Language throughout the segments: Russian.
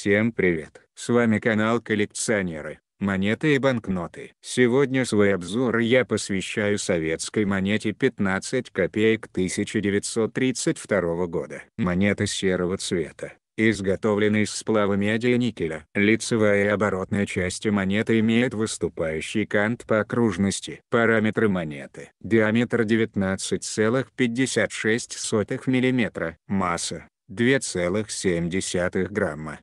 Всем привет! С вами канал Коллекционеры, монеты и банкноты. Сегодня свой обзор я посвящаю советской монете 15 копеек 1932 года. Монета серого цвета, изготовленная из сплава меди и никеля. Лицевая и оборотная части монеты имеют выступающий кант по окружности. Параметры монеты. Диаметр 19,56 мм. Масса 2,7 грамма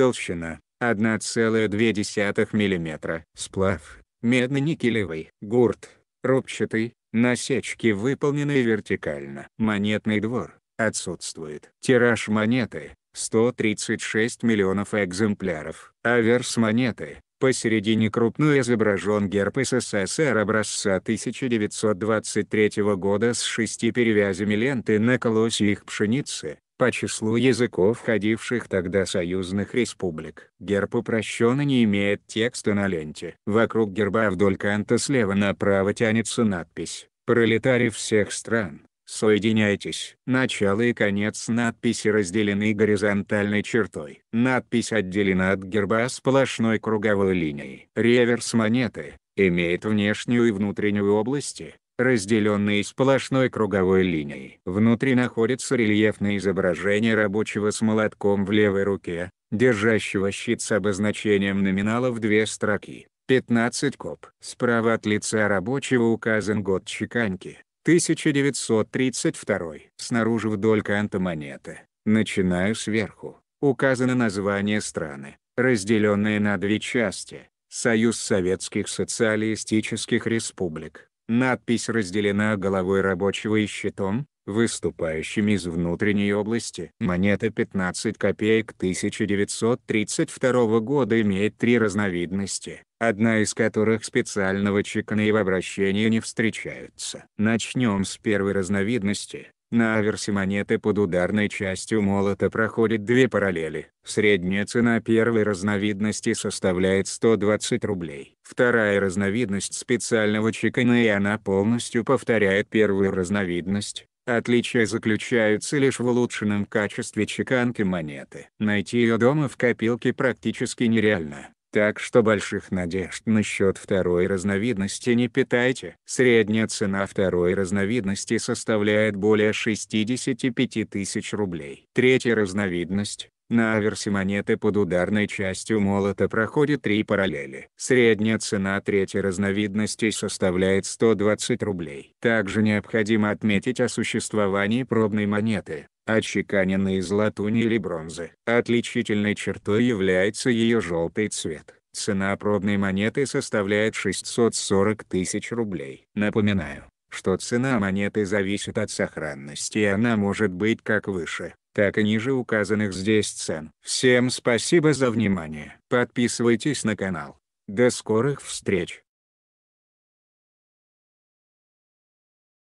толщина 1,2 мм. Сплав – медно-никелевый, гурт, рубчатый, насечки выполнены вертикально. Монетный двор – отсутствует. Тираж монеты – 136 миллионов экземпляров. Аверс монеты – посередине крупную изображен герб СССР образца 1923 года с шести перевязями ленты на колосьях пшеницы, по числу языков входивших тогда союзных республик. Герб упрощенно не имеет текста на ленте. Вокруг герба вдоль канта слева направо тянется надпись «Пролетари всех стран». Соединяйтесь. Начало и конец надписи разделены горизонтальной чертой. Надпись отделена от герба сплошной круговой линией. Реверс монеты, имеет внешнюю и внутреннюю области, разделенные сплошной круговой линией. Внутри находится рельефное изображение рабочего с молотком в левой руке, держащего щит с обозначением номинала в две строки. 15 коп. Справа от лица рабочего указан год чеканки. 1932. Снаружи вдоль канта монеты, начиная сверху, указано название страны, разделенное на две части. Союз Советских Социалистических Республик, Надпись разделена головой рабочего и щитом, выступающим из внутренней области. Монета 15 копеек 1932 года имеет три разновидности, одна из которых специального чекана и в обращении не встречаются. Начнем с первой разновидности. На аверсе монеты под ударной частью молота проходит две параллели. Средняя цена первой разновидности составляет 120 рублей. Вторая разновидность специального чекана и она полностью повторяет первую разновидность. отличие заключается лишь в улучшенном качестве чеканки монеты. Найти ее дома в копилке практически нереально. Так что больших надежд насчет второй разновидности не питайте. Средняя цена второй разновидности составляет более 65 тысяч рублей. Третья разновидность на аверсе монеты под ударной частью молота проходит три параллели. Средняя цена третьей разновидности составляет 120 рублей. Также необходимо отметить о существовании пробной монеты, Отчеканенные из латуни или бронзы. Отличительной чертой является ее желтый цвет. Цена пробной монеты составляет 640 тысяч рублей. Напоминаю, что цена монеты зависит от сохранности и она может быть как выше, так и ниже указанных здесь цен. Всем спасибо за внимание. Подписывайтесь на канал. До скорых встреч!